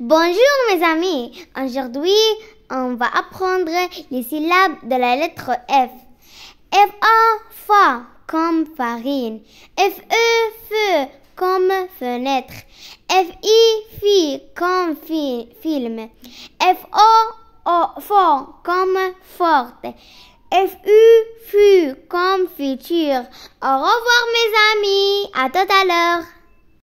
Bonjour mes amis, aujourd'hui on va apprendre les syllabes de la lettre F. F A fa comme farine, F E feu comme fenêtre, F I fi comme film, F O, o fort comme forte, F U fut comme futur. Au revoir mes amis, à tout à l'heure.